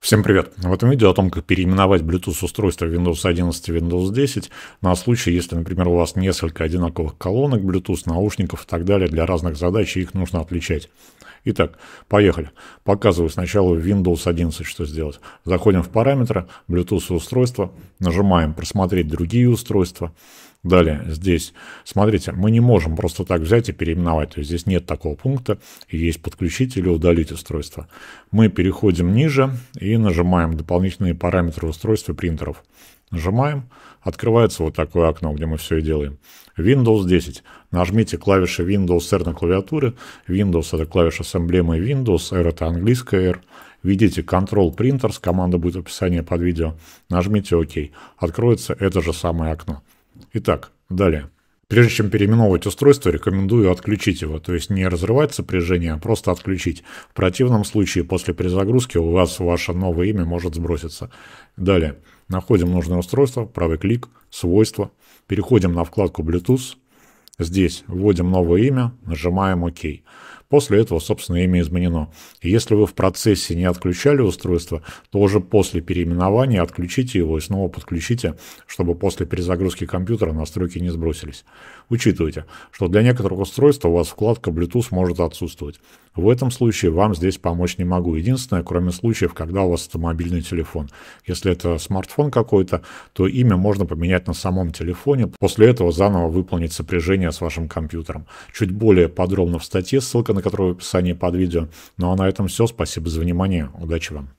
Всем привет! В этом видео о том, как переименовать Bluetooth устройство Windows 11 и Windows 10 на случай, если, например, у вас несколько одинаковых колонок Bluetooth, наушников и так далее для разных задач, их нужно отличать. Итак, поехали. Показываю сначала в Windows 11, что сделать. Заходим в параметры, Bluetooth устройства, нажимаем «Просмотреть другие устройства», Далее, здесь, смотрите, мы не можем просто так взять и переименовать, то есть здесь нет такого пункта, есть подключить или удалить устройство. Мы переходим ниже и нажимаем дополнительные параметры устройства принтеров. Нажимаем, открывается вот такое окно, где мы все и делаем. Windows 10. Нажмите клавиши Windows R на клавиатуре. Windows это клавиша с эмблемой Windows, R это английская R. Введите Control Printers, команда будет в описании под видео. Нажмите ОК. Откроется это же самое окно. Итак, далее. Прежде чем переименовывать устройство, рекомендую отключить его, то есть не разрывать сопряжение, а просто отключить. В противном случае после перезагрузки у вас ваше новое имя может сброситься. Далее, находим нужное устройство, правый клик, свойства, переходим на вкладку Bluetooth, здесь вводим новое имя, нажимаем ОК. OK. После этого, собственно, имя изменено. И если вы в процессе не отключали устройство, то уже после переименования отключите его и снова подключите, чтобы после перезагрузки компьютера настройки не сбросились. Учитывайте, что для некоторых устройств у вас вкладка Bluetooth может отсутствовать. В этом случае вам здесь помочь не могу. Единственное, кроме случаев, когда у вас это мобильный телефон. Если это смартфон какой-то, то имя можно поменять на самом телефоне. После этого заново выполнить сопряжение с вашим компьютером. Чуть более подробно в статье ссылка на которую в описании под видео. Ну а на этом все. Спасибо за внимание. Удачи вам.